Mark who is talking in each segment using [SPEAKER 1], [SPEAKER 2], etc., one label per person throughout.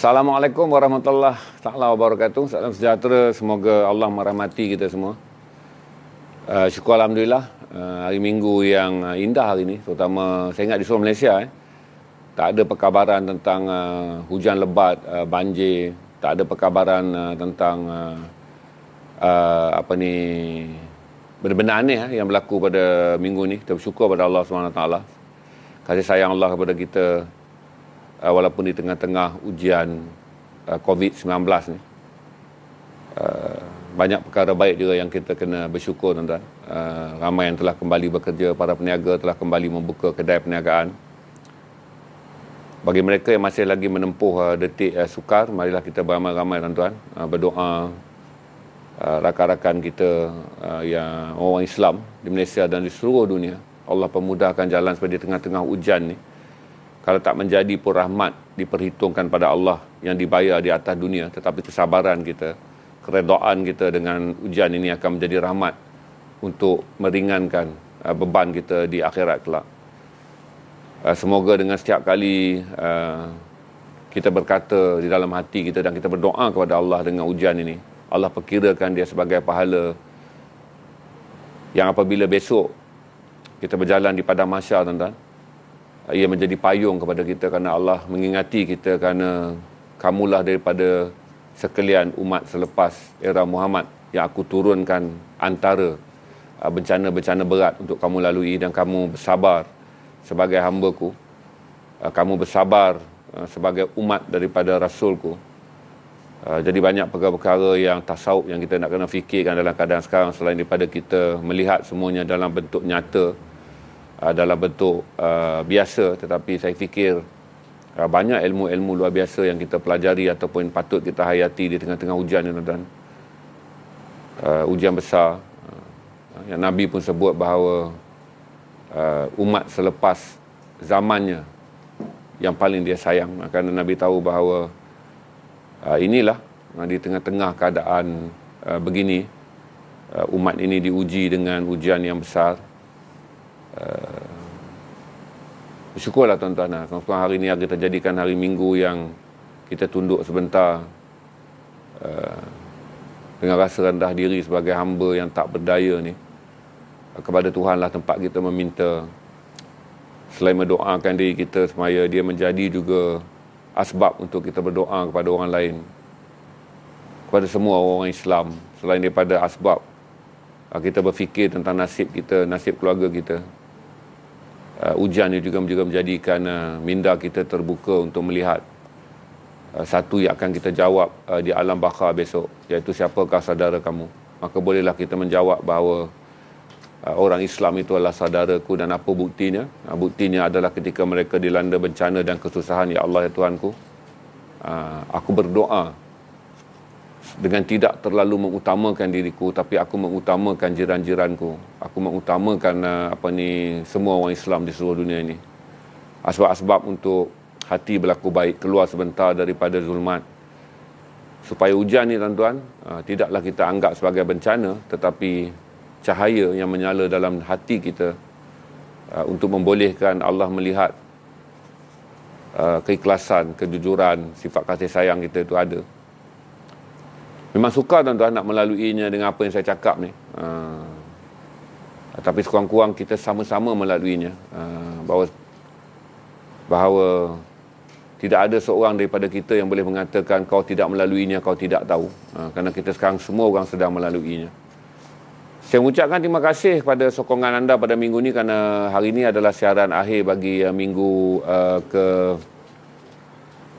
[SPEAKER 1] Assalamualaikum warahmatullahi taala wabarakatuh. Salam sejahtera, semoga Allah merahmati kita semua. Uh, syukur alhamdulillah uh, hari minggu yang uh, indah hari ini, terutama saya ingat di seluruh Malaysia eh. Tak ada perkabaran tentang uh, hujan lebat, uh, banjir, tak ada perkabaran uh, tentang uh, uh, apa ni benda-benda aneh eh, yang berlaku pada minggu ini. Kita bersyukur kepada Allah SWT. Kasih sayang Allah kepada kita uh, walaupun di tengah-tengah ujian uh, COVID-19 ni. Uh, banyak perkara baik juga yang kita kena bersyukur tuan-tuan. Uh, ramai yang telah kembali bekerja, para peniaga telah kembali membuka kedai perniagaan. Bagi mereka yang masih lagi menempuh uh, detik uh, sukar, marilah kita beramai-ramai tuan-tuan uh, berdoa uh, rakan-rakan kita uh, yang orang Islam di Malaysia dan di seluruh dunia Allah pemudahkan jalan supaya di tengah-tengah hujan ni kalau tak menjadi pun rahmat diperhitungkan pada Allah yang dibayar di atas dunia tetapi kesabaran kita keredoan kita dengan ujian ini akan menjadi rahmat untuk meringankan uh, beban kita di akhirat kelak uh, semoga dengan setiap kali uh, kita berkata di dalam hati kita dan kita berdoa kepada Allah dengan ujian ini Allah perkirakan dia sebagai pahala yang apabila besok kita berjalan di padang mahsyar tuan ia menjadi payung kepada kita kerana Allah mengingati kita kerana kamulah daripada sekalian umat selepas era Muhammad yang aku turunkan antara uh, bencana-bencana berat untuk kamu lalui dan kamu bersabar sebagai hamba ku uh, Kamu bersabar uh, sebagai umat daripada Rasulku. Jadi banyak perkara-perkara yang tasawuf yang kita nak kena fikirkan dalam keadaan sekarang selain daripada kita melihat semuanya dalam bentuk nyata. Ah, dalam bentuk uh, biasa tetapi saya fikir uh, banyak ilmu-ilmu luar biasa yang kita pelajari ataupun patut kita hayati di tengah-tengah hujan ya tuan uh, ujian besar uh, yang nabi pun sebut bahawa uh, umat selepas zamannya yang paling dia sayang kerana nabi tahu bahawa uh, inilah uh, di tengah-tengah keadaan uh, begini umat ini diuji dengan ujian yang besar Eh, bersyukurlah tuan-tuan ah, kalau hari ini kita jadikan hari minggu yang kita tunduk sebentar eh, dengan rasa rendah diri sebagai hamba yang tak berdaya ni ah, kepada Tuhanlah tempat kita meminta selain mendoakan diri kita semaya dia menjadi juga asbab untuk kita berdoa kepada orang lain kepada semua orang Islam selain daripada asbab ah, kita berfikir tentang nasib kita nasib keluarga kita uh, ujian ini juga juga menjadikan uh, minda kita terbuka untuk melihat uh, satu yang akan kita jawab uh, di alam bakar besok iaitu siapakah saudara kamu maka bolehlah kita menjawab bahawa uh, orang Islam itu adalah saudaraku dan apa buktinya uh, buktinya adalah ketika mereka dilanda bencana dan kesusahan ya Allah ya Tuhanku uh, aku berdoa dengan tidak terlalu mengutamakan diriku tapi aku mengutamakan jiran-jiranku aku mengutamakan uh, apa ni semua orang Islam di seluruh dunia ini asbab-asbab untuk hati berlaku baik keluar sebentar daripada zulmat supaya hujan ni tuan-tuan uh, tidaklah kita anggap sebagai bencana tetapi cahaya yang menyala dalam hati kita uh, untuk membolehkan Allah melihat uh, keikhlasan, kejujuran, sifat kasih sayang kita itu ada Memang sukar tuan-tuan nak melaluinya dengan apa yang saya cakap ni. Uh, tapi sekurang-kurang kita sama-sama melaluinya. Uh, bahawa, bahawa tidak ada seorang daripada kita yang boleh mengatakan kau tidak melaluinya, kau tidak tahu. Uh, kerana kita sekarang semua orang sedang melaluinya. Saya mengucapkan terima kasih kepada sokongan anda pada minggu ini kerana hari ini adalah siaran akhir bagi uh, minggu uh, ke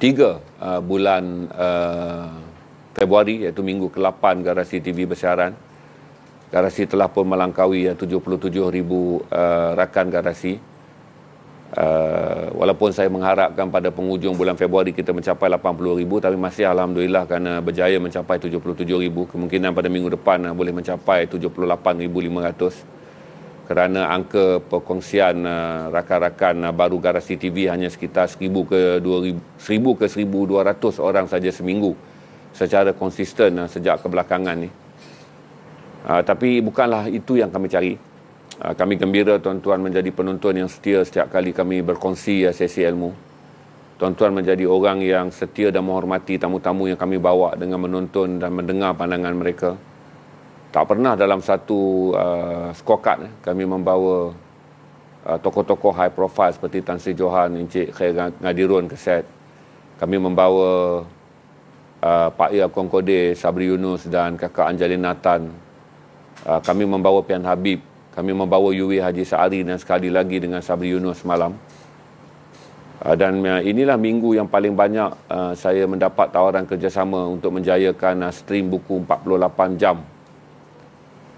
[SPEAKER 1] tiga uh, bulan uh, Februari iaitu minggu ke-8 garasi TV bersiaran. Garasi telah pun melangkaui 77,000 eh, uh, eh, rakan garasi. Uh, walaupun saya mengharapkan pada penghujung bulan Februari kita mencapai 80,000 tapi masih Alhamdulillah kerana berjaya mencapai 77,000. Kemungkinan pada minggu depan uh, boleh mencapai 78,500 kerana angka perkongsian uh, rakan-rakan uh, baru garasi TV hanya sekitar 1,000 ke 2,000, 1,000 ke 1,200 orang saja seminggu secara konsisten uh, sejak kebelakangan ni. Uh, tapi bukanlah itu yang kami cari. Uh, kami gembira tuan-tuan menjadi penonton yang setia setiap kali kami berkongsi uh, sesi ilmu. Tuan-tuan menjadi orang yang setia dan menghormati tamu-tamu yang kami bawa dengan menonton dan mendengar pandangan mereka. Tak pernah dalam satu uh, skokat uh, kami membawa uh, tokoh-tokoh high profile seperti Tan Sri Johan, Encik Khair Ngadirun ke set. Kami membawa uh, Pak Ia Kongkode, Sabri Yunus dan Kakak Anjali Nathan. Uh, ah, kami membawa Pian Habib, kami membawa Yui Haji Saari dan sekali lagi dengan Sabri Yunus malam. Uh, dan uh, inilah minggu yang paling banyak uh, saya mendapat tawaran kerjasama untuk menjayakan uh, stream buku 48 jam.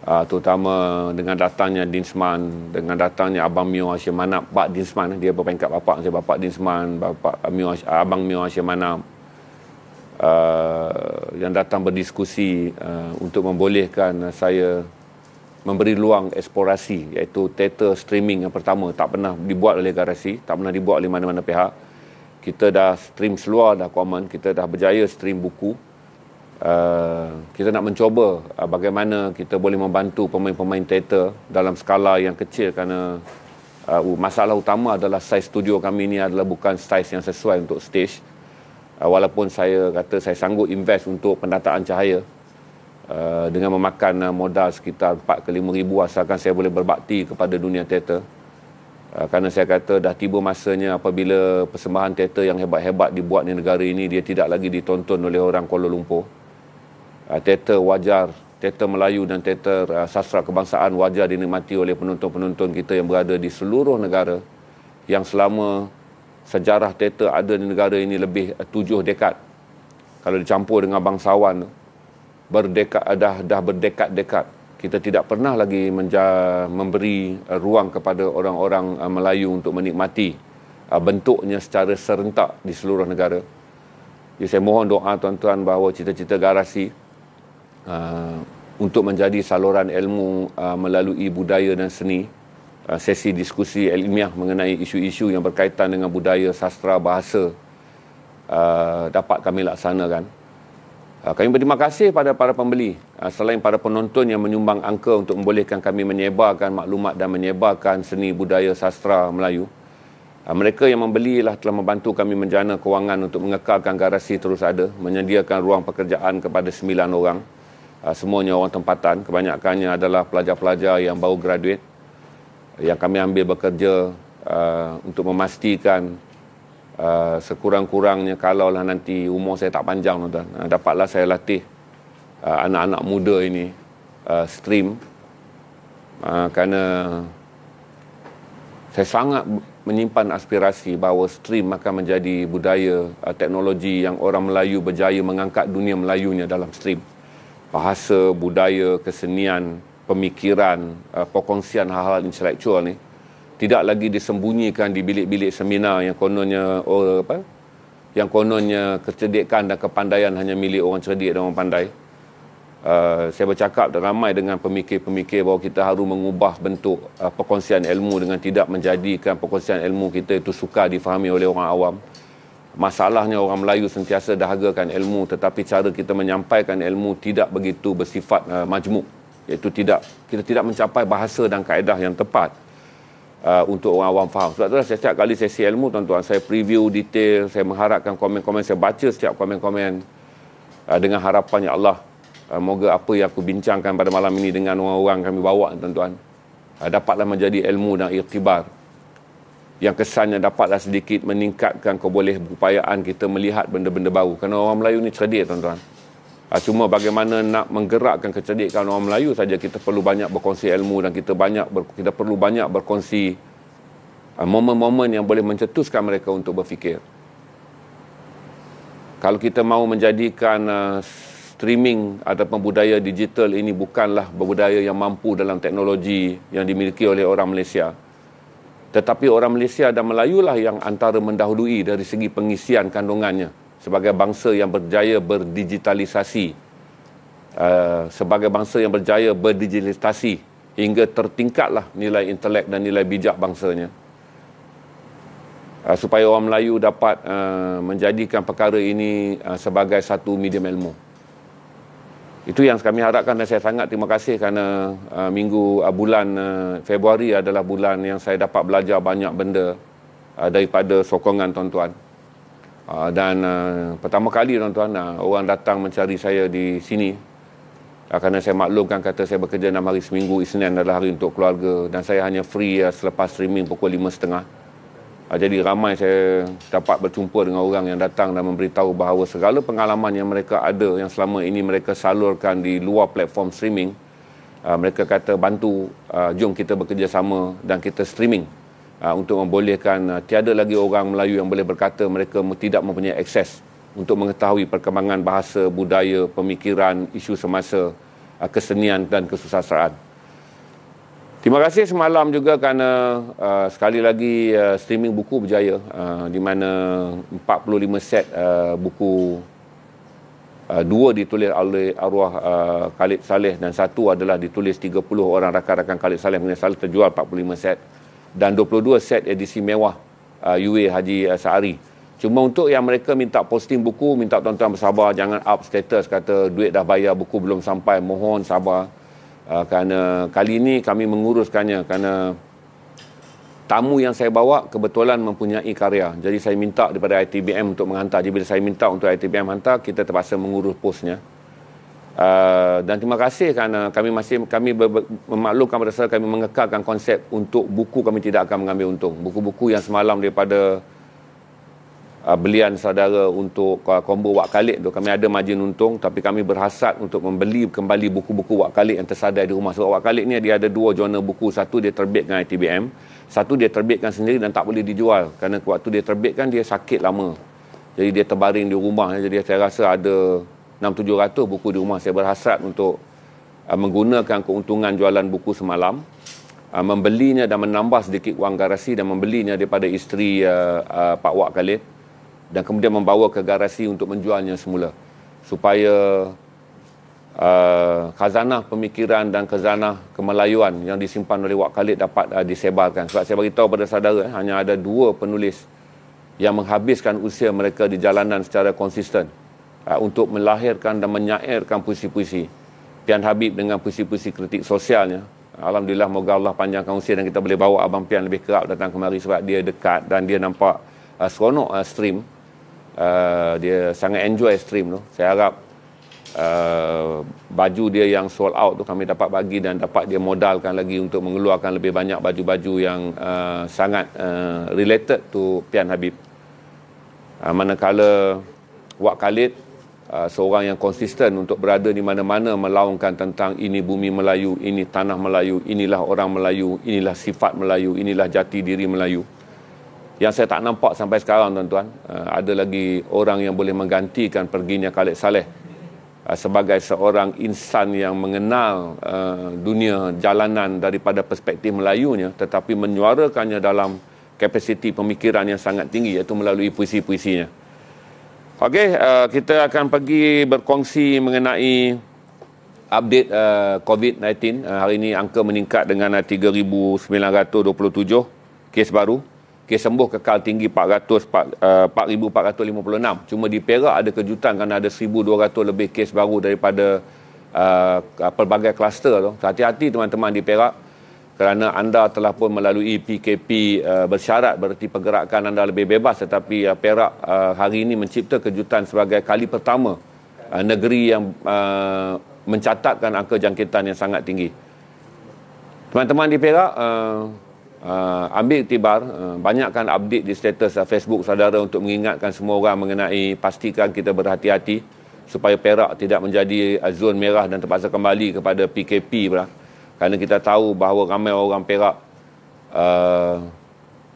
[SPEAKER 1] Uh, terutama dengan datangnya Dinsman, dengan datangnya Abang Mio Asyik Pak Dinsman, dia berpengkat bapak saya, bapak Dinsman, bapak Mio Asyik, Abang Mio Asyik Uh, yang datang berdiskusi uh, untuk membolehkan saya memberi luang eksplorasi iaitu teater streaming yang pertama tak pernah dibuat oleh garasi, tak pernah dibuat oleh mana-mana pihak. Kita dah stream seluar dah komen, kita dah berjaya stream buku. Uh, kita nak mencuba uh, bagaimana kita boleh membantu pemain-pemain teater dalam skala yang kecil kerana uh, masalah utama adalah saiz studio kami ini adalah bukan saiz yang sesuai untuk stage uh, walaupun saya kata saya sanggup invest untuk pendataan cahaya uh, dengan memakan uh, modal sekitar 4 ke 5 ribu asalkan saya boleh berbakti kepada dunia teater uh, kerana saya kata dah tiba masanya apabila persembahan teater yang hebat-hebat dibuat di negara ini dia tidak lagi ditonton oleh orang Kuala Lumpur uh, teater wajar teater Melayu dan teater uh, sastra kebangsaan wajar dinikmati oleh penonton-penonton kita yang berada di seluruh negara yang selama sejarah teater ada di negara ini lebih eh, tujuh dekad. Kalau dicampur dengan bangsawan, berdekad, eh, dah, dah berdekad-dekad. Kita tidak pernah lagi menja- memberi eh, ruang kepada orang-orang Melayu untuk menikmati bentuknya secara serentak di seluruh negara. Jadi saya mohon doa tuan-tuan bahawa cita-cita garasi uh, untuk menjadi saluran ilmu uh, melalui budaya dan seni Uh, sesi diskusi ilmiah mengenai isu-isu yang berkaitan dengan budaya, sastra, bahasa uh, dapat kami laksanakan. Uh, kami berterima kasih pada para pembeli selain para penonton yang menyumbang angka untuk membolehkan kami menyebarkan maklumat dan menyebarkan seni budaya sastra Melayu. Mereka yang membelilah telah membantu kami menjana kewangan untuk mengekalkan garasi terus ada, menyediakan ruang pekerjaan kepada sembilan orang. Semuanya orang tempatan, kebanyakannya adalah pelajar-pelajar yang baru graduate yang kami ambil bekerja uh, untuk memastikan uh, sekurang-kurangnya kalaulah nanti umur saya tak panjang tuan uh, dapatlah saya latih uh, anak-anak muda ini uh, stream uh, kerana saya sangat menyimpan aspirasi bahawa stream akan menjadi budaya uh, teknologi yang orang Melayu berjaya mengangkat dunia Melayunya dalam stream bahasa budaya kesenian pemikiran, uh, perkongsian hal-hal intelektual ni tidak lagi disembunyikan di bilik-bilik seminar yang kononnya oh, apa yang kononnya kecerdikan dan kepandaian hanya milik orang cerdik dan orang pandai. Uh, saya bercakap ramai dengan pemikir-pemikir bahawa kita harus mengubah bentuk uh, perkongsian ilmu dengan tidak menjadikan perkongsian ilmu kita itu suka difahami oleh orang awam. Masalahnya orang Melayu sentiasa dahagakan ilmu tetapi cara kita menyampaikan ilmu tidak begitu bersifat uh, majmuk iaitu tidak kita tidak mencapai bahasa dan kaedah yang tepat uh, untuk orang awam faham. Sebab itulah setiap kali sesi ilmu tuan-tuan saya preview detail, saya mengharapkan komen-komen saya baca setiap komen-komen uh, dengan harapannya Allah uh, moga apa yang aku bincangkan pada malam ini dengan orang-orang kami bawa tuan-tuan uh, dapatlah menjadi ilmu dan iktibar yang kesannya dapatlah sedikit meningkatkan keboleh kita melihat benda-benda baru. Kerana orang Melayu ni cerdik tuan-tuan. Ah, cuma bagaimana nak menggerakkan kecerdikan orang Melayu saja kita perlu banyak berkongsi ilmu dan kita banyak ber, kita perlu banyak berkongsi uh, momen-momen yang boleh mencetuskan mereka untuk berfikir. Kalau kita mau menjadikan uh, streaming atau pembudaya digital ini bukanlah budaya yang mampu dalam teknologi yang dimiliki oleh orang Malaysia. Tetapi orang Malaysia dan Melayulah yang antara mendahului dari segi pengisian kandungannya sebagai bangsa yang berjaya berdigitalisasi uh, sebagai bangsa yang berjaya berdigitalisasi hingga tertingkatlah nilai intelek dan nilai bijak bangsanya uh, supaya orang Melayu dapat uh, menjadikan perkara ini uh, sebagai satu medium ilmu itu yang kami harapkan dan saya sangat terima kasih kerana uh, minggu uh, bulan uh, Februari adalah bulan yang saya dapat belajar banyak benda uh, daripada sokongan tuan-tuan Ah, dan uh, pertama kali tuan-tuan uh, orang datang mencari saya di sini uh, kerana saya maklumkan kata saya bekerja 6 hari seminggu Isnin adalah hari untuk keluarga dan saya hanya free uh, selepas streaming pukul 5.30 uh, jadi ramai saya dapat berjumpa dengan orang yang datang dan memberitahu bahawa segala pengalaman yang mereka ada yang selama ini mereka salurkan di luar platform streaming uh, mereka kata bantu uh, jom kita bekerjasama dan kita streaming Ah, untuk membolehkan uh, tiada lagi orang Melayu yang boleh berkata mereka tidak mempunyai akses untuk mengetahui perkembangan bahasa, budaya, pemikiran, isu semasa, uh, kesenian dan kesusasteraan. Terima kasih semalam juga kerana uh, sekali lagi uh, streaming buku berjaya uh, di mana 45 set uh, buku Uh, dua ditulis oleh arwah uh, Khalid Saleh dan satu adalah ditulis 30 orang rakan-rakan Khalid Saleh. Mungkin Saleh terjual 45 set dan 22 set edisi mewah uh, UA Haji uh, Sa'ari. Cuma untuk yang mereka minta posting buku, minta tuan-tuan bersabar, jangan up status kata duit dah bayar, buku belum sampai, mohon sabar. Uh, kerana kali ini kami menguruskannya kerana tamu yang saya bawa kebetulan mempunyai karya. Jadi saya minta daripada ITBM untuk menghantar. Jadi bila saya minta untuk ITBM hantar, kita terpaksa mengurus posnya. Uh, dan terima kasih kerana kami masih kami ber, ber, memaklumkan pada saya kami mengekalkan konsep untuk buku kami tidak akan mengambil untung. Buku-buku yang semalam daripada uh, belian saudara untuk uh, combo Wak Khalid tu kami ada majin untung tapi kami berhasrat untuk membeli kembali buku-buku Wak Khalid yang tersadai di rumah sebab Wak Khalid ni dia ada dua jurnal buku satu dia terbitkan ITBM satu dia terbitkan sendiri dan tak boleh dijual kerana waktu dia terbitkan dia sakit lama jadi dia terbaring di rumah jadi saya rasa ada 6700 buku di rumah saya berhasrat untuk uh, menggunakan keuntungan jualan buku semalam uh, membelinya dan menambah sedikit wang garasi dan membelinya daripada isteri uh, uh, Pak Wak Khalid dan kemudian membawa ke garasi untuk menjualnya semula supaya uh, khazanah pemikiran dan khazanah kemelayuan yang disimpan oleh Wak Khalid dapat uh, disebarkan sebab saya beritahu pada saudara eh, hanya ada dua penulis yang menghabiskan usia mereka di jalanan secara konsisten uh, untuk melahirkan dan menyairkan puisi-puisi Pian Habib dengan puisi-puisi kritik sosialnya. Alhamdulillah moga Allah panjangkan usia dan kita boleh bawa Abang Pian lebih kerap datang kemari sebab dia dekat dan dia nampak uh, seronok uh, stream. Uh, dia sangat enjoy stream tu. Saya harap uh, baju dia yang sold out tu kami dapat bagi dan dapat dia modalkan lagi untuk mengeluarkan lebih banyak baju-baju yang uh, sangat uh, related to Pian Habib. Uh, manakala Wak Khalid Ah, seorang yang konsisten untuk berada di mana-mana melaungkan tentang ini bumi Melayu, ini tanah Melayu, inilah orang Melayu, inilah sifat Melayu, inilah jati diri Melayu. Yang saya tak nampak sampai sekarang tuan-tuan, ah, ada lagi orang yang boleh menggantikan perginya Khalid Saleh ah, sebagai seorang insan yang mengenal dunia jalanan daripada perspektif Melayunya tetapi menyuarakannya dalam kapasiti pemikiran yang sangat tinggi iaitu melalui puisi-puisinya. Okey, uh, kita akan pergi berkongsi mengenai update uh, COVID-19. Uh, hari ini angka meningkat dengan 3,927 uh, kes baru. Kes sembuh kekal tinggi 400, uh, Cuma di Perak ada kejutan kerana ada 1,200 lebih kes baru daripada uh, pelbagai kluster. Hati-hati teman-teman di Perak kerana anda telah pun melalui PKP uh, eh, bersyarat bererti pergerakan anda lebih bebas tetapi uh, Perak uh, hari ini mencipta kejutan sebagai kali pertama uh, negeri yang uh, mencatatkan angka jangkitan yang sangat tinggi. Teman-teman di Perak uh, uh, ambil iktibar uh, banyakkan update di status uh, Facebook saudara untuk mengingatkan semua orang mengenai pastikan kita berhati-hati supaya Perak tidak menjadi uh, zon merah dan terpaksa kembali kepada PKP. Berah kerana kita tahu bahawa ramai orang Perak uh,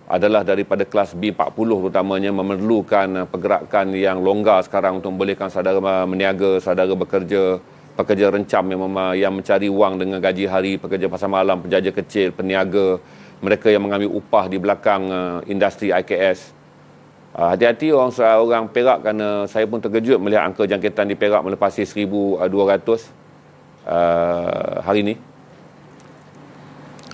[SPEAKER 1] adalah daripada kelas B40 terutamanya memerlukan uh, pergerakan yang longgar sekarang untuk membolehkan saudara meniaga, saudara bekerja, pekerja rencam yang, mem- yang mencari wang dengan gaji hari, pekerja pasar malam, penjaja kecil, peniaga, mereka yang mengambil upah di belakang uh, industri IKS. Uh, hati-hati orang orang Perak kerana saya pun terkejut melihat angka jangkitan di Perak melepasi 1,200 uh, uh, hari ini.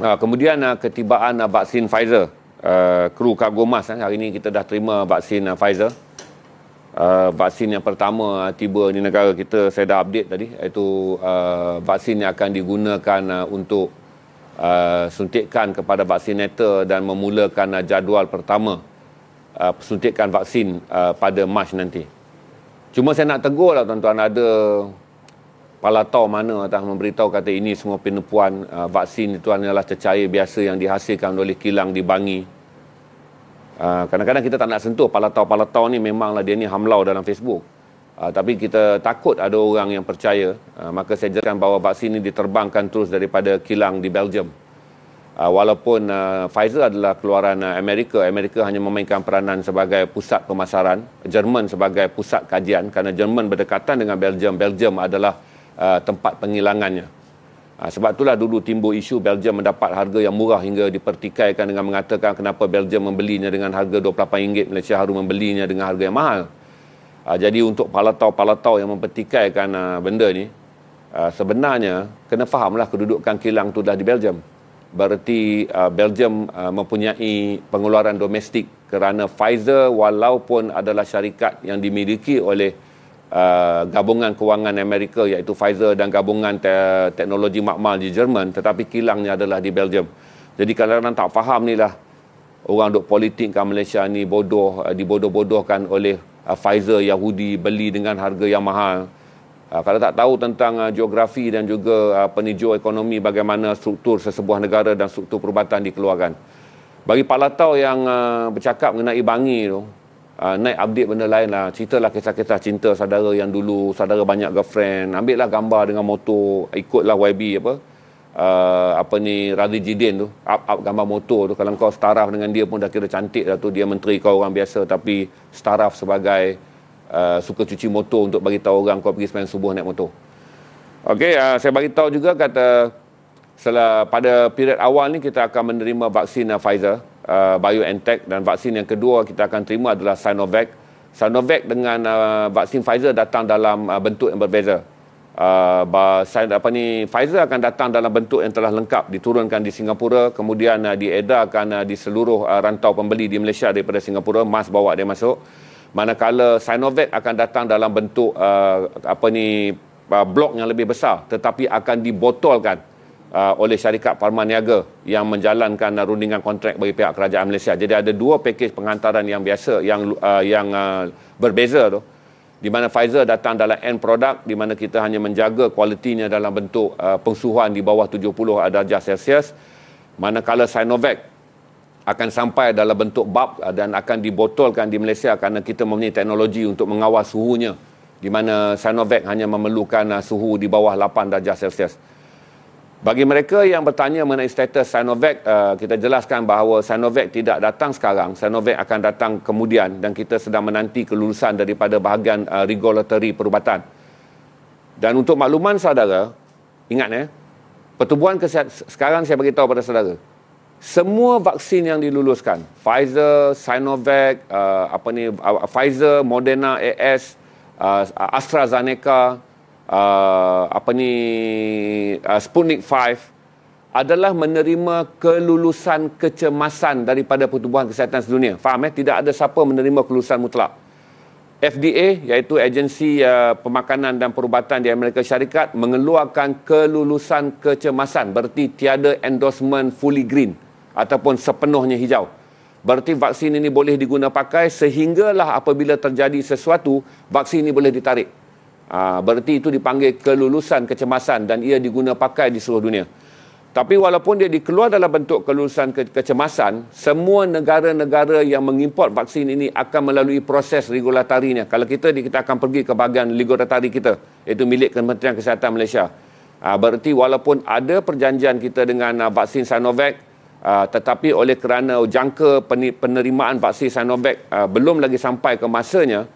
[SPEAKER 1] Uh, kemudian uh, ketibaan uh, vaksin Pfizer, uh, kru kargo mas uh, hari ini kita dah terima vaksin uh, Pfizer. Uh, vaksin yang pertama uh, tiba di negara kita saya dah update tadi iaitu uh, vaksin yang akan digunakan uh, untuk uh, suntikan kepada vaksinator dan memulakan uh, jadual pertama uh, suntikan vaksin uh, pada Mac nanti. Cuma saya nak tegur lah tuan-tuan ada Palatau mana telah memberitahu kata ini semua penipuan uh, vaksin itu adalah cecair biasa yang dihasilkan oleh kilang di Bangi. Uh, kadang-kadang kita tak nak sentuh Palatau-Palatau ni memanglah dia ni hamlau dalam Facebook. Uh, tapi kita takut ada orang yang percaya. Uh, maka saya jelaskan bahawa vaksin ini diterbangkan terus daripada kilang di Belgium. Uh, walaupun uh, Pfizer adalah keluaran uh, Amerika, Amerika hanya memainkan peranan sebagai pusat pemasaran, Jerman sebagai pusat kajian kerana Jerman berdekatan dengan Belgium, Belgium adalah uh, tempat pengilangannya. Uh, sebab itulah dulu timbul isu Belgium mendapat harga yang murah hingga dipertikaikan dengan mengatakan kenapa Belgium membelinya dengan harga RM28, Malaysia harus membelinya dengan harga yang mahal. Uh, jadi untuk palatau-palatau yang mempertikaikan uh, benda ni, uh, sebenarnya kena fahamlah kedudukan kilang itu dah di Belgium. Bererti uh, Belgium uh, mempunyai pengeluaran domestik kerana Pfizer walaupun adalah syarikat yang dimiliki oleh uh, gabungan kewangan Amerika iaitu Pfizer dan gabungan te- teknologi makmal di Jerman tetapi kilangnya adalah di Belgium. Jadi kalau orang tak faham ni lah orang duk politikkan Malaysia ni bodoh, uh, dibodoh-bodohkan oleh uh, Pfizer Yahudi beli dengan harga yang mahal. Uh, kalau tak tahu tentang uh, geografi dan juga uh, penijau ekonomi bagaimana struktur sesebuah negara dan struktur perubatan dikeluarkan. Bagi Pak Latau yang uh, bercakap mengenai bangi tu, uh, naik update benda lain lah ceritalah kisah-kisah cinta saudara yang dulu saudara banyak girlfriend ambil lah gambar dengan motor ikutlah YB apa uh, apa ni Radhi Jidin tu up, up gambar motor tu kalau kau setaraf dengan dia pun dah kira cantik lah tu dia menteri kau orang biasa tapi setaraf sebagai uh, suka cuci motor untuk bagi tahu orang kau pergi sembang subuh naik motor Okey, uh, saya bagi tahu juga kata pada period awal ni kita akan menerima vaksin Pfizer. Uh, BioNTech dan vaksin yang kedua kita akan terima adalah Sinovac. Sinovac dengan uh, vaksin Pfizer datang dalam uh, bentuk yang berbeza. Uh, apa ni Pfizer akan datang dalam bentuk yang telah lengkap diturunkan di Singapura kemudian uh, diedarkan uh, di seluruh uh, rantau pembeli di Malaysia daripada Singapura mas bawa dia masuk manakala Sinovac akan datang dalam bentuk uh, apa ni uh, blok yang lebih besar tetapi akan dibotolkan Uh, oleh syarikat Parma Niaga yang menjalankan uh, rundingan kontrak bagi pihak kerajaan Malaysia. Jadi ada dua pakej pengantaran yang biasa yang uh, yang uh, berbeza tu. Di mana Pfizer datang dalam end product di mana kita hanya menjaga kualitinya dalam bentuk uh, pengsuhan di bawah 70 uh, darjah Celsius. Manakala Sinovac akan sampai dalam bentuk bab uh, dan akan dibotolkan di Malaysia kerana kita mempunyai teknologi untuk mengawal suhunya di mana Sinovac hanya memerlukan uh, suhu di bawah 8 darjah Celsius. Bagi mereka yang bertanya mengenai status Sinovac, uh, kita jelaskan bahawa Sinovac tidak datang sekarang. Sinovac akan datang kemudian dan kita sedang menanti kelulusan daripada bahagian uh, regulatory perubatan. Dan untuk makluman saudara, ingat ya, eh, pertubuhan kesihatan sekarang saya beritahu kepada saudara. Semua vaksin yang diluluskan, Pfizer, Sinovac, uh, apa ni, uh, Pfizer, Moderna, AS, uh, AstraZeneca, AstraZeneca, Ah, apa ni uh, Sputnik 5 adalah menerima kelulusan kecemasan daripada pertubuhan kesihatan sedunia. Faham eh? Tidak ada siapa menerima kelulusan mutlak. FDA iaitu agensi uh, pemakanan dan perubatan di Amerika Syarikat mengeluarkan kelulusan kecemasan berarti tiada endorsement fully green ataupun sepenuhnya hijau. Berarti vaksin ini boleh digunapakai sehinggalah apabila terjadi sesuatu vaksin ini boleh ditarik. Ah, berarti itu dipanggil kelulusan kecemasan dan ia diguna pakai di seluruh dunia. Tapi walaupun dia dikeluar dalam bentuk kelulusan ke- kecemasan, semua negara-negara yang mengimport vaksin ini akan melalui proses regulatarinya. Kalau kita, kita akan pergi ke bahagian regulatari kita, iaitu milik Kementerian Kesihatan Malaysia. Aa, ah, berarti walaupun ada perjanjian kita dengan aa, ah, vaksin Sinovac, aa, tetapi oleh kerana jangka penerimaan vaksin Sinovac aa, belum lagi sampai ke masanya,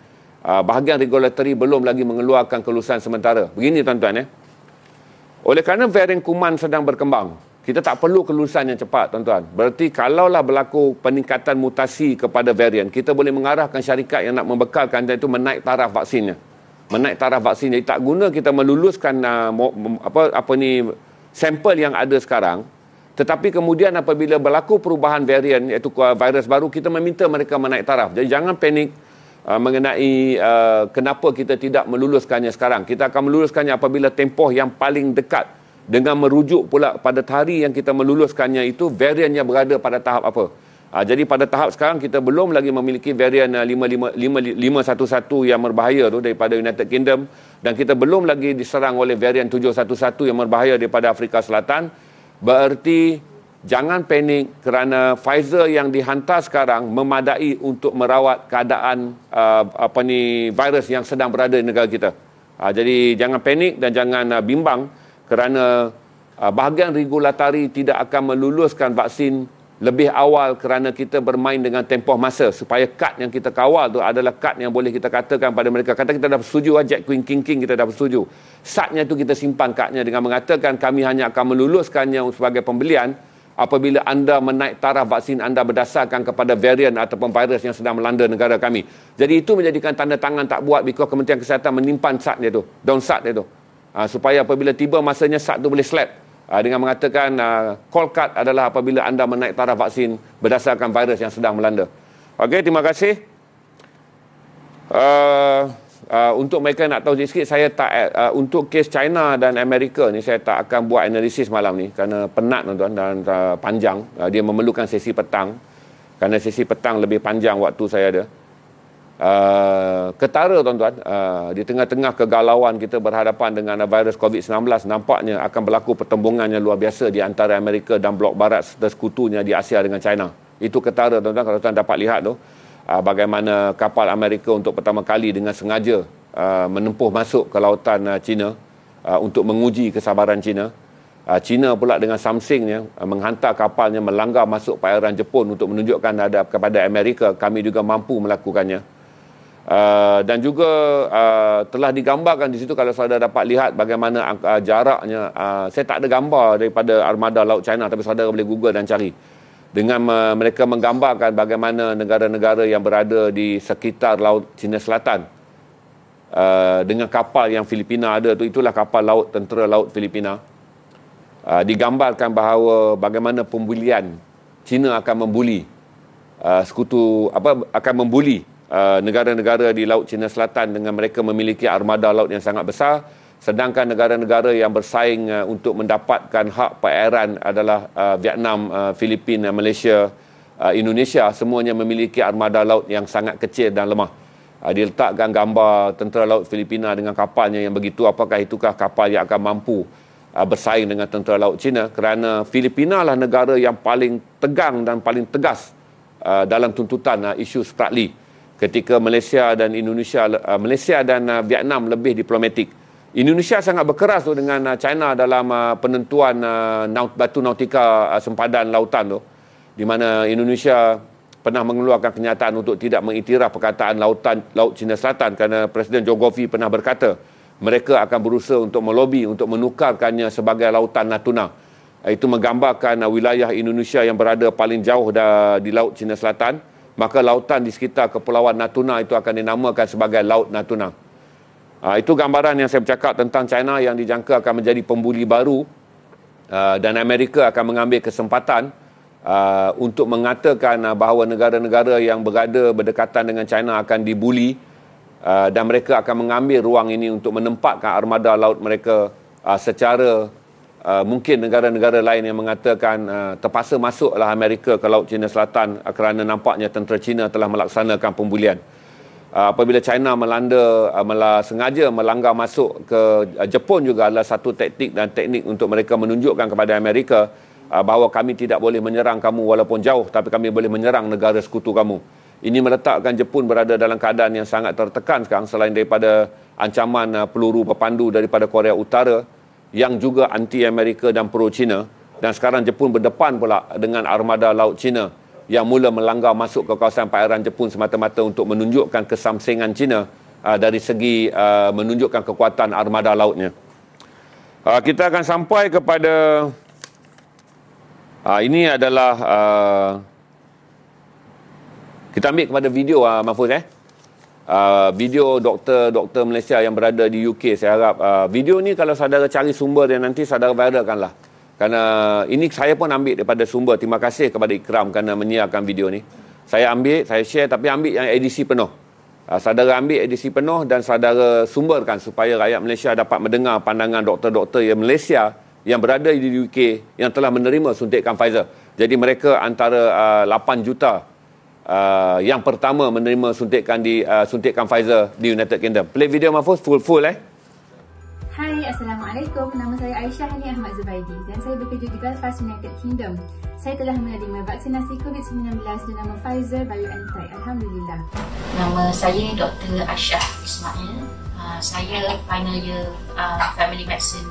[SPEAKER 1] Ah, bahagian regulatory belum lagi mengeluarkan kelulusan sementara. Begini tuan-tuan ya. Oleh kerana varian kuman sedang berkembang, kita tak perlu kelulusan yang cepat tuan-tuan. Berarti kalaulah berlaku peningkatan mutasi kepada varian, kita boleh mengarahkan syarikat yang nak membekalkan dia itu menaik taraf vaksinnya. Menaik taraf vaksin jadi tak guna kita meluluskan uh, apa apa ni sampel yang ada sekarang. Tetapi kemudian apabila berlaku perubahan varian iaitu ah, virus baru, kita meminta mereka menaik taraf. Jadi jangan panik. Ah, mengenai uh, kenapa kita tidak meluluskannya sekarang. Kita akan meluluskannya apabila tempoh yang paling dekat dengan merujuk pula pada hari yang kita meluluskannya itu variannya berada pada tahap apa. Uh, jadi pada tahap sekarang kita belum lagi memiliki varian uh, 5511 yang berbahaya tu daripada United Kingdom dan kita belum lagi diserang oleh varian 711 yang berbahaya daripada Afrika Selatan. Berarti jangan panik kerana Pfizer yang dihantar sekarang memadai untuk merawat keadaan uh, apa ni virus yang sedang berada di negara kita. Uh, jadi jangan panik dan jangan uh, bimbang kerana uh, bahagian regulatori tidak akan meluluskan vaksin lebih awal kerana kita bermain dengan tempoh masa supaya kad yang kita kawal tu adalah kad yang boleh kita katakan pada mereka kata kita dah bersetuju ah, Jack Queen King King kita dah bersetuju saatnya tu kita simpan kadnya dengan mengatakan kami hanya akan meluluskannya sebagai pembelian apabila anda menaik taraf vaksin anda berdasarkan kepada varian ataupun virus yang sedang melanda negara kami. Jadi itu menjadikan tanda tangan tak buat because Kementerian Kesihatan menimpan sat dia tu, down sat dia tu. Ha, supaya apabila tiba masanya sat tu boleh slap ha, dengan mengatakan ha, call card adalah apabila anda menaik taraf vaksin berdasarkan virus yang sedang melanda. Okey, terima kasih. Uh, Ah, untuk mereka nak tahu sikit saya tak uh, untuk kes China dan Amerika ni saya tak akan buat analisis malam ni kerana penat tuan-tuan dan uh, panjang uh, dia memerlukan sesi petang kerana sesi petang lebih panjang waktu saya ada uh, ketara tuan-tuan uh, di tengah-tengah kegalauan kita berhadapan dengan virus COVID-19 nampaknya akan berlaku pertembungan yang luar biasa di antara Amerika dan blok barat sekutunya di Asia dengan China itu ketara tuan-tuan kalau tuan dapat lihat tu Ah, bagaimana kapal Amerika untuk pertama kali dengan sengaja uh, menempuh masuk ke lautan uh, China uh, untuk menguji kesabaran China. Uh, China pula dengan Samsingnya uh, menghantar kapalnya melanggar masuk perairan Jepun untuk menunjukkan ada, kepada Amerika kami juga mampu melakukannya. Uh, dan juga uh, telah digambarkan di situ kalau saudara dapat lihat bagaimana uh, jaraknya uh, saya tak ada gambar daripada armada laut China tapi saudara boleh google dan cari dengan uh, mereka menggambarkan bagaimana negara-negara yang berada di sekitar laut China Selatan uh, dengan kapal yang Filipina ada tu itulah kapal laut tentera laut Filipina uh, digambarkan bahawa bagaimana pembulian China akan membuli uh, sekutu apa akan membuli uh, negara-negara di laut China Selatan dengan mereka memiliki armada laut yang sangat besar sedangkan negara-negara yang bersaing uh, untuk mendapatkan hak perairan adalah uh, Vietnam, uh, Filipina, uh, Malaysia, uh, Indonesia semuanya memiliki armada laut yang sangat kecil dan lemah. Uh, diletakkan gambar tentera laut Filipina dengan kapalnya yang begitu apakah itukah kapal yang akan mampu uh, bersaing dengan tentera laut China kerana Filipina lah negara yang paling tegang dan paling tegas uh, dalam tuntutan uh, isu Spratly ketika Malaysia dan Indonesia uh, Malaysia dan uh, Vietnam lebih diplomatik Indonesia sangat berkeras tu dengan uh, China dalam uh, penentuan uh, batu nautika sempadan lautan tu di mana Indonesia pernah mengeluarkan kenyataan untuk tidak mengiktiraf perkataan lautan Laut Cina Selatan kerana Presiden Jokowi pernah berkata mereka akan berusaha untuk melobi untuk menukarkannya sebagai lautan Natuna. Itu menggambarkan wilayah Indonesia yang berada paling jauh di Laut Cina Selatan, maka lautan di sekitar kepulauan Natuna itu akan dinamakan sebagai Laut Natuna. Uh, itu gambaran yang saya bercakap tentang China yang dijangka akan menjadi pembuli baru uh, dan Amerika akan mengambil kesempatan uh, untuk mengatakan uh, bahawa negara-negara yang berada berdekatan dengan China akan dibuli uh, dan mereka akan mengambil ruang ini untuk menempatkan armada laut mereka uh, secara uh, mungkin negara-negara lain yang mengatakan uh, terpaksa masuklah Amerika ke Laut China Selatan kerana nampaknya tentera China telah melaksanakan pembulian uh, apabila China melanda uh, mela, sengaja melanggar masuk ke uh, Jepun juga adalah satu taktik dan teknik untuk mereka menunjukkan kepada Amerika uh, bahawa kami tidak boleh menyerang kamu walaupun jauh tapi kami boleh menyerang negara sekutu kamu. Ini meletakkan Jepun berada dalam keadaan yang sangat tertekan sekarang selain daripada ancaman uh, peluru pepandu daripada Korea Utara yang juga anti Amerika dan pro China dan sekarang Jepun berdepan pula dengan armada laut China yang mula melanggar masuk ke kawasan perairan Jepun semata-mata untuk menunjukkan kesamsingan China uh, dari segi uh, menunjukkan kekuatan armada lautnya. Uh, kita akan sampai kepada uh, ini adalah uh, kita ambil kepada video uh, Mahfuz eh. Uh, video doktor-doktor Malaysia yang berada di UK saya harap uh, video ni kalau saudara cari sumber dia nanti saudara viralkanlah kerana ini saya pun ambil daripada sumber. Terima kasih kepada Ikram kerana menyiarkan video ni. Saya ambil, saya share tapi ambil yang edisi penuh. Uh, saudara ambil edisi penuh dan saudara sumberkan supaya rakyat Malaysia dapat mendengar pandangan doktor-doktor yang Malaysia yang berada di UK yang telah menerima suntikan Pfizer. Jadi mereka antara uh, ah, 8 juta uh, yang pertama menerima suntikan di uh, suntikan Pfizer di United Kingdom. Play video Mahfuz full full eh.
[SPEAKER 2] Assalamualaikum. Nama saya Aisyah Ali Ahmad Zubaidi dan saya bekerja di Belfast United Kingdom. Saya telah menerima vaksinasi COVID-19 dengan nama Pfizer BioNTech. Alhamdulillah.
[SPEAKER 1] Nama saya
[SPEAKER 2] Dr. Aisyah Ismail. Uh, saya final year uh, family medicine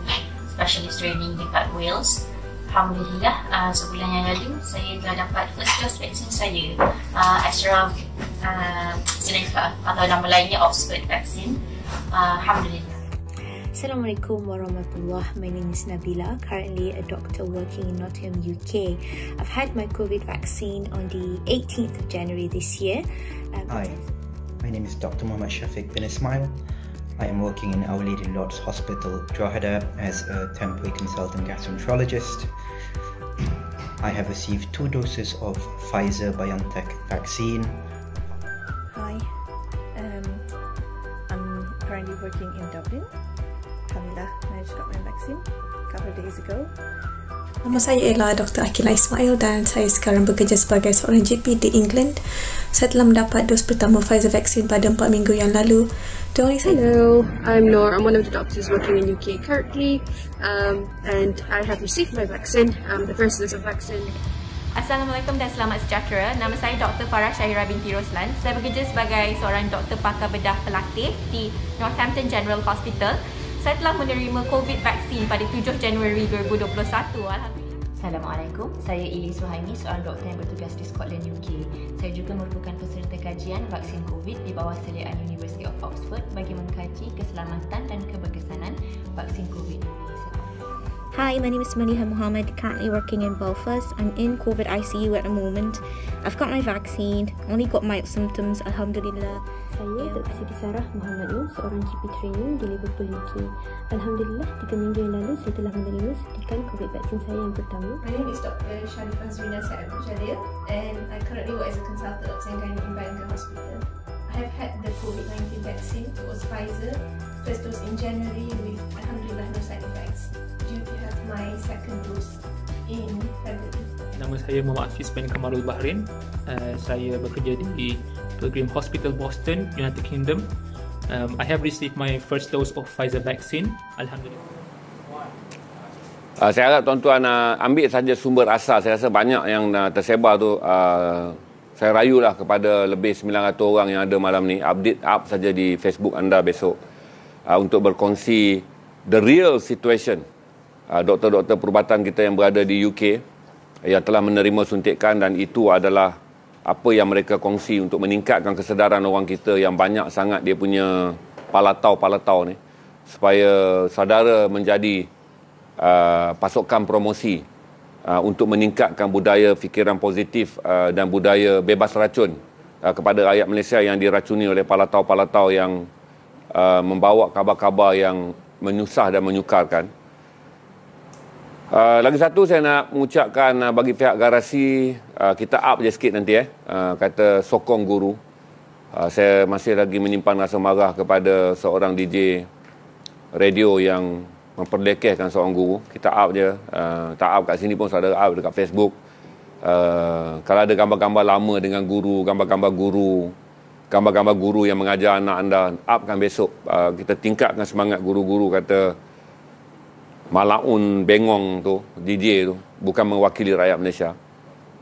[SPEAKER 2] specialist training dekat Wales. Alhamdulillah, uh, sebulan yang lalu saya telah dapat first dose vaksin saya uh, AstraZeneca uh, atau nama lainnya Oxford vaksin. Uh, Alhamdulillah. Assalamualaikum warahmatullahi My name is Nabila, currently a doctor working in Nottingham, UK. I've had my COVID vaccine on the 18th of January this year.
[SPEAKER 1] Um, Hi, my name is Dr. Muhammad Shafiq bin Ismail. I am working in Our Lady Lords Hospital, Drogheda, as a temporary consultant gastroenterologist. I have received two doses of Pfizer BioNTech vaccine. Hi, um, I'm currently working in Dublin Alhamdulillah, I just got my vaccine a couple of days ago.
[SPEAKER 2] Nama saya ialah Dr. Akila Ismail dan saya sekarang bekerja sebagai seorang GP di England. Saya telah mendapat dos pertama Pfizer vaksin pada 4 minggu yang lalu. Tolong saya. Hello, I'm Nor. I'm one of the doctors working in UK currently. Um, and I have received my vaccine, um, the first dose of vaccine.
[SPEAKER 1] Assalamualaikum dan selamat sejahtera. Nama saya Dr. Farah Syahira binti Roslan. Saya bekerja sebagai seorang doktor pakar bedah pelatih di Northampton General Hospital saya telah menerima COVID vaksin pada 7 Januari 2021. Alhamdulillah. Assalamualaikum, saya Ili Suhaimi, seorang doktor yang
[SPEAKER 2] bertugas di Scotland, UK. Saya juga merupakan peserta kajian vaksin COVID di bawah seliaan University of Oxford bagi mengkaji keselamatan dan keberkesanan vaksin COVID. Hi, my name is Maniha Mohamed. currently working in Belfast. I'm in COVID ICU at the moment. I've got my vaccine, only got mild symptoms, alhamdulillah. Saya Dr. Siti Sarah Muhammad Nur, seorang GP training di Liverpool UK. Alhamdulillah, tiga minggu yang lalu saya telah menerima sedikan COVID vaksin saya yang pertama. My name is Dr. Sharifah Zuna Sa'ad Jalil and I currently work as a consultant at Sengkain in Bangka Hospital. I have had the COVID-19 vaccine for Pfizer first dose in January with Alhamdulillah no side effects due to have my second dose in February
[SPEAKER 1] nama saya Muhammad Hafiz bin Kamarul Bahrain. Uh, saya bekerja di Pilgrim Hospital Boston, United Kingdom. Um, I have received my first dose of Pfizer vaccine. Alhamdulillah. Uh, saya harap tuan-tuan uh, ambil saja sumber asal. Saya rasa banyak yang uh, tersebar tu. Uh, saya lah kepada lebih 900 orang yang ada malam ni. Update up saja di Facebook anda besok. Uh, untuk berkongsi the real situation. Uh, doktor-doktor perubatan kita yang berada di UK yang telah menerima suntikan dan itu adalah apa yang mereka kongsi untuk meningkatkan kesedaran orang kita yang banyak sangat dia punya palatau-palatau ni supaya saudara menjadi uh, pasukan promosi uh, untuk meningkatkan budaya fikiran positif uh, dan budaya bebas racun uh, kepada rakyat Malaysia yang diracuni oleh palatau-palatau yang uh, membawa kabar-kabar yang menyusah dan menyukarkan. Ah, lagi satu saya nak mengucapkan uh, bagi pihak garasi uh, kita up je sikit nanti eh uh, kata sokong guru. Uh, saya masih lagi menyimpan rasa marah kepada seorang DJ radio yang memperlekehkan seorang guru. Kita up je. Uh, tak up kat sini pun saya ada up dekat Facebook. Uh, kalau ada gambar-gambar lama dengan guru, gambar-gambar guru, gambar-gambar guru yang mengajar anak anda, upkan besok. Uh, kita tingkatkan semangat guru-guru kata malaun bengong tu DJ tu bukan mewakili rakyat Malaysia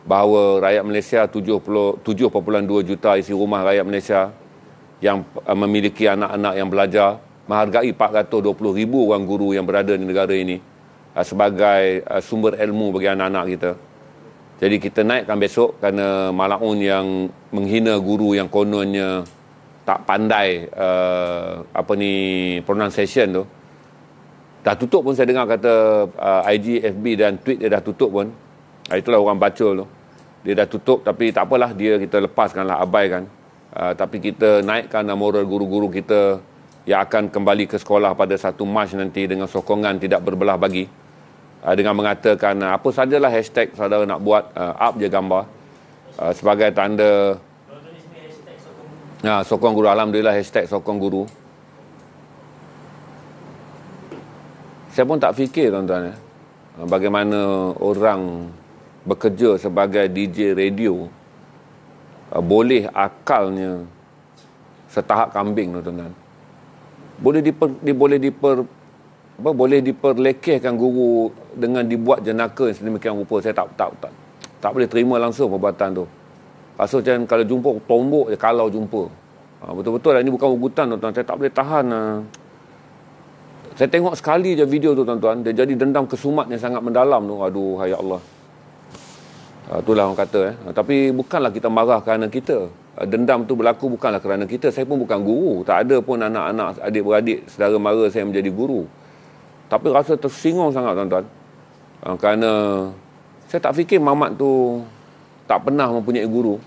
[SPEAKER 1] bahawa rakyat Malaysia 70 7.2 juta isi rumah rakyat Malaysia yang eh, memiliki anak-anak yang belajar menghargai 420,000 orang guru yang berada di negara ini eh, sebagai eh, sumber ilmu bagi anak-anak kita. Jadi kita naikkan besok kerana malaun yang menghina guru yang kononnya tak pandai uh, apa ni pronunciation tu Dah tutup pun saya dengar kata uh, IG, FB dan tweet dia dah tutup pun. Ah, itulah orang baca tu. Dia dah tutup tapi tak apalah dia kita lepaskan lah, abaikan. Uh, tapi kita naikkan moral guru-guru kita yang akan kembali ke sekolah pada 1 Mac nanti dengan sokongan tidak berbelah bagi. Uh, dengan mengatakan uh, apa sajalah hashtag saudara nak buat, uh, up je gambar. Uh, sebagai tanda... Uh, sokong guru. Alhamdulillah hashtag sokong guru. saya pun tak fikir tuan-tuan eh, bagaimana orang bekerja sebagai DJ radio eh, boleh akalnya setahap kambing tuan-tuan. Boleh diper, di, boleh diper apa, boleh diperlekehkan guru dengan dibuat jenaka yang sedemikian rupa saya tak, tak tak tak boleh terima langsung perbuatan tu. Rasa macam kalau jumpa tombok je kalau jumpa. Ha, betul-betul lah ini bukan ugutan tuan-tuan saya tak boleh tahan lah. Saya tengok sekali je video tu tuan-tuan, dia jadi dendam kesumat yang sangat mendalam tu. Aduh, ya Allah. Uh, itulah orang kata. Eh. Tapi bukanlah kita marah kerana kita. Uh, dendam tu berlaku bukanlah kerana kita. Saya pun bukan guru. Tak ada pun anak-anak, adik-beradik, saudara mara saya menjadi guru. Tapi rasa tersinggung sangat tuan-tuan. Uh, kerana saya tak fikir mamat tu tak pernah mempunyai guru.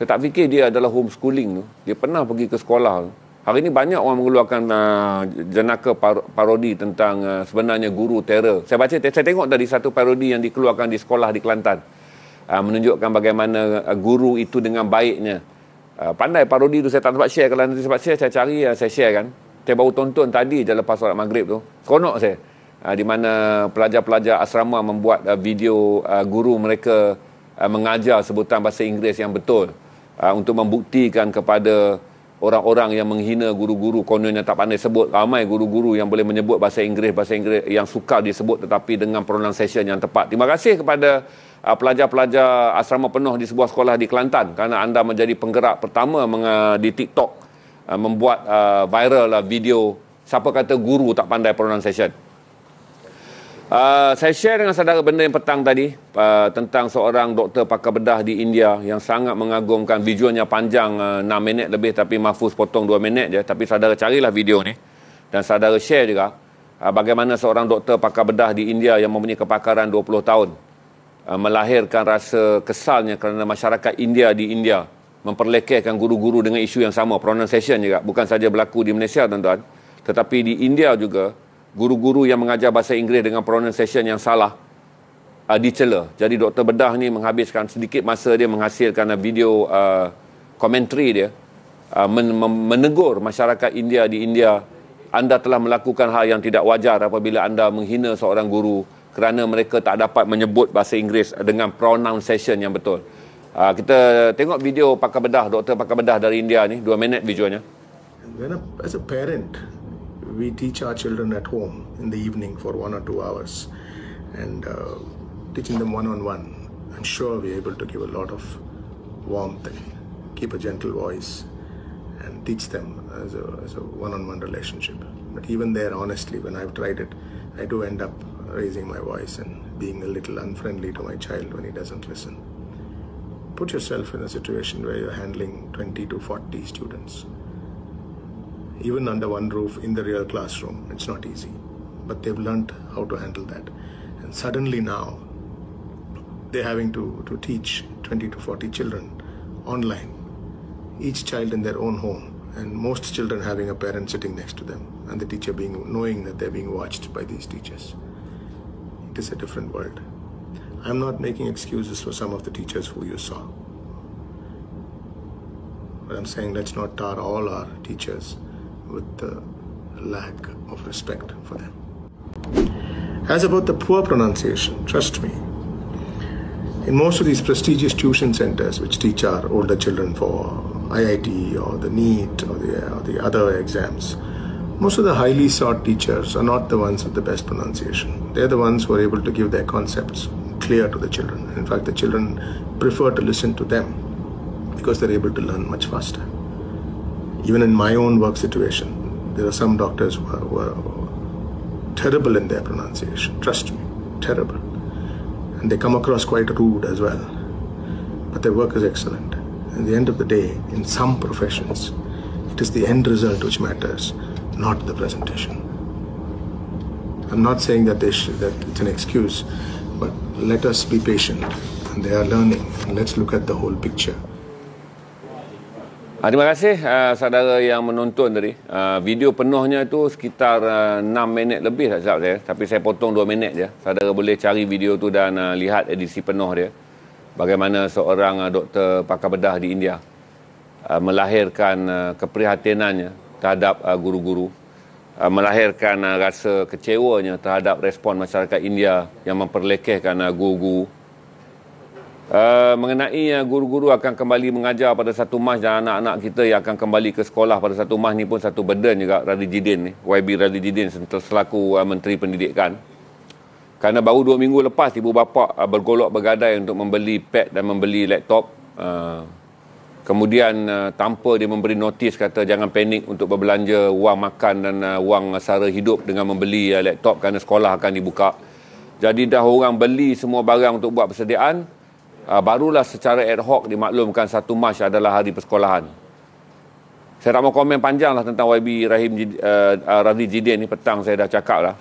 [SPEAKER 1] Saya tak fikir dia adalah homeschooling tu. Dia pernah pergi ke sekolah tu. Hari ini banyak orang mengeluarkan uh, jenaka par- parodi tentang uh, sebenarnya guru teror. Saya baca, saya tengok tadi satu parodi yang dikeluarkan di sekolah di Kelantan. Uh, menunjukkan bagaimana uh, guru itu dengan baiknya. Uh, pandai parodi itu saya tak sempat share. Kalau nanti sempat share, saya cari, uh, saya share kan. Saya baru tonton tadi je lepas solat maghrib tu. Seronok saya. Uh, di mana pelajar-pelajar asrama membuat uh, video uh, guru mereka uh, mengajar sebutan bahasa Inggeris yang betul. Uh, untuk membuktikan kepada orang-orang yang menghina guru-guru kononnya tak pandai sebut ramai guru-guru yang boleh menyebut bahasa Inggeris bahasa Inggeris yang sukar disebut tetapi dengan pronunciation yang tepat terima kasih kepada uh, pelajar-pelajar asrama penuh di sebuah sekolah di Kelantan kerana anda menjadi penggerak pertama meng- di TikTok uh, membuat uh, viral lah video siapa kata guru tak pandai pronunciation Ah, saya share dengan saudara benda yang petang tadi uh, tentang seorang doktor pakar bedah di India yang sangat mengagumkan visualnya panjang uh, ah, 6 minit lebih tapi mahfuz potong 2 minit je tapi saudara carilah video ni dan saudara share juga uh, bagaimana seorang doktor pakar bedah di India yang mempunyai kepakaran 20 tahun uh, melahirkan rasa kesalnya kerana masyarakat India di India memperlekehkan guru-guru dengan isu yang sama pronunciation juga bukan saja berlaku di Malaysia tuan-tuan tetapi di India juga guru-guru yang mengajar bahasa Inggeris dengan pronunciation yang salah uh, dicela. Jadi doktor bedah ni menghabiskan sedikit masa dia menghasilkan uh, video komentari uh, dia uh, men- men- menegur masyarakat India di India anda telah melakukan hal yang tidak wajar apabila anda menghina seorang guru kerana mereka tak dapat menyebut bahasa Inggeris dengan pronunciation yang betul. Uh, kita tengok video pakar bedah, doktor pakar bedah dari India ni, dua minit videonya.
[SPEAKER 2] And then as a parent, we teach our children at home in the evening for one or two hours and uh, teaching them one on one. I'm sure we're able to give a lot of warmth and keep a gentle voice and teach them as a one on one relationship. But even there, honestly, when I've tried it, I do end up raising my voice and being a little unfriendly to my child when he doesn't listen. Put yourself in a situation where you're handling 20 to 40 students even under one roof in the real classroom. It's not easy, but they've learned how to handle that. And suddenly now, they're having to, to teach 20 to 40 children online, each child in their own home, and most children having a parent sitting next to them, and the teacher being knowing that they're being watched by these teachers. It is a different world. I'm not making excuses for some of the teachers who you saw. But I'm saying let's not tar all our teachers with the lack of respect for them. As about the poor pronunciation, trust me, in most of these prestigious tuition centers which teach our older children for IIT or the NEET or the, or the other exams, most of the highly sought teachers are not the ones with the best pronunciation. They're the ones who are able to give their concepts clear to the children. In fact, the children prefer to listen to them because they're able to learn much faster even in my own work situation, there are some doctors who are, who are terrible in their pronunciation. Trust me, terrible. And they come across quite rude as well. But their work is excellent. At the end of the day, in some professions, it is the end result which matters, not the presentation. I'm not saying that, that it's an excuse, but let us be patient. And they are learning. And let's look at the whole picture.
[SPEAKER 1] Ha, terima kasih uh, saudara yang menonton tadi. Uh, video penuhnya itu sekitar uh, 6 minit lebih lah, tak silap saya. Tapi saya potong 2 minit je. Saudara boleh cari video tu dan uh, lihat edisi penuh dia. Bagaimana seorang uh, doktor pakar bedah di India uh, melahirkan uh, keprihatinannya terhadap guru-guru. Uh, melahirkan uh, rasa kecewanya terhadap respon masyarakat India yang memperlekehkan uh, guru-guru. Uh, mengenai eh, guru-guru akan kembali mengajar pada satu mas dan anak-anak kita yang akan kembali ke sekolah pada satu mas ni pun satu burden juga Radhi Jidin ni, YB Radhi Jidin selaku uh, Menteri Pendidikan. Kerana baru dua minggu lepas ibu bapa uh, bergolok bergadai untuk membeli pad dan membeli laptop. Uh, kemudian uh, tanpa dia memberi notis kata jangan panik untuk berbelanja wang makan dan uh, wang sara hidup dengan membeli uh, laptop kerana sekolah akan dibuka. Jadi dah orang beli semua barang untuk buat persediaan uh, barulah secara ad hoc dimaklumkan satu Mac adalah hari persekolahan. Saya tak mau komen panjang lah tentang YB Rahim uh, ah, ah, Razli Jidin ni petang saya dah cakap lah.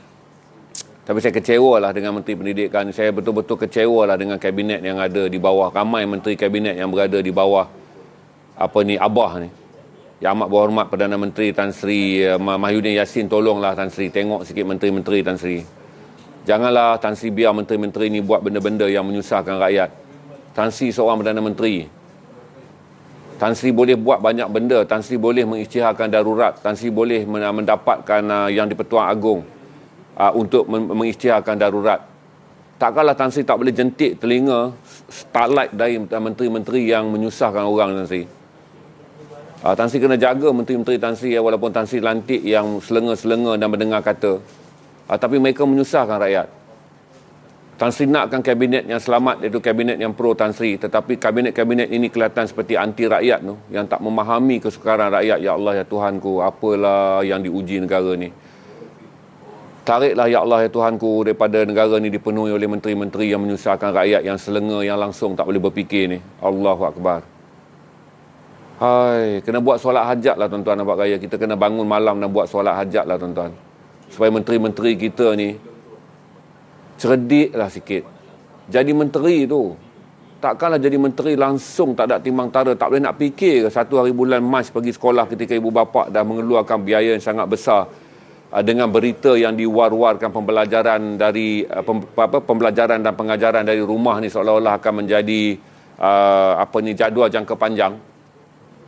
[SPEAKER 1] Tapi saya kecewa lah dengan Menteri Pendidikan. Saya betul-betul kecewa lah dengan kabinet yang ada di bawah. Ramai Menteri Kabinet yang berada di bawah apa ni Abah ni. Yang amat berhormat Perdana Menteri Tan Sri uh, Mahyudin Yassin tolonglah Tan Sri. Tengok sikit Menteri-Menteri Tan Sri. Janganlah Tan Sri biar Menteri-Menteri ni buat benda-benda yang menyusahkan rakyat. Tan Sri seorang Perdana Menteri. Tan Sri boleh buat banyak benda. Tan Sri boleh mengisytiharkan darurat. Tan Sri boleh uh, mendapatkan uh, yang di-Pertua Agong uh, untuk mengisytiharkan darurat. Takkanlah Tan Sri tak boleh jentik telinga starlight dari menteri-menteri yang menyusahkan orang Tan Sri. Uh, Tan Sri kena jaga menteri-menteri Tan Sri ya, walaupun Tan Sri lantik yang selenga-selenga dan mendengar kata. Uh, tapi mereka menyusahkan rakyat. Tan Sri nakkan kabinet yang selamat iaitu kabinet yang pro Tan Sri tetapi kabinet-kabinet ini kelihatan seperti anti rakyat tu yang tak memahami kesukaran rakyat ya Allah ya Tuhanku apalah yang diuji negara ni Tariklah ya Allah ya Tuhanku daripada negara ni dipenuhi oleh menteri-menteri yang menyusahkan rakyat yang selenga yang langsung tak boleh berfikir ni Allahu akbar Hai, kena buat solat hajat lah tuan-tuan nampak gaya. Kita kena bangun malam dan buat solat hajat lah tuan-tuan. Supaya menteri-menteri kita ni cerdik lah sikit. Jadi menteri tu. Takkanlah jadi menteri langsung tak ada timbang tara. Tak boleh nak fikir ke satu hari bulan Mas pergi sekolah ketika ibu bapa dah mengeluarkan biaya yang sangat besar uh, dengan berita yang diwar-warkan pembelajaran dari uh, apa pembelajaran dan pengajaran dari rumah ni seolah-olah akan menjadi uh, apa ni jadual jangka panjang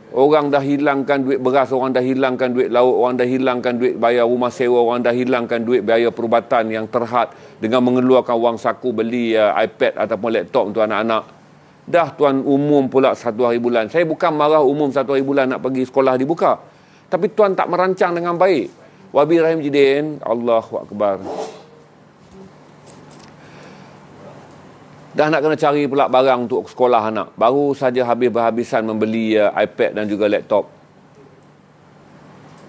[SPEAKER 1] Orang dah hilangkan duit beras, orang dah hilangkan duit laut, orang dah hilangkan duit bayar rumah sewa, orang dah hilangkan duit bayar perubatan yang terhad dengan mengeluarkan wang saku beli uh, iPad ataupun laptop untuk anak-anak. Dah tuan umum pula satu hari bulan. Saya bukan marah umum satu hari bulan nak pergi sekolah dibuka. Tapi tuan tak merancang dengan baik. Wabi Rahim Jidin, Allahuakbar. Allahuakbar. dah nak kena cari pula barang untuk sekolah anak. Baru saja habis berhabisan membeli uh, iPad dan juga laptop.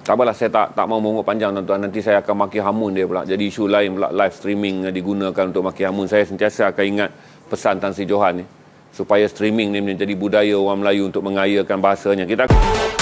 [SPEAKER 1] Tak apalah saya tak tak mau mengumpul panjang tuan-tuan. Nanti saya akan maki hamun dia pula. Jadi isu lain pula live streaming digunakan untuk maki hamun. Saya sentiasa akan ingat pesan Tan Sri Johan ni supaya streaming ni menjadi budaya orang Melayu untuk mengayakan bahasanya. Kita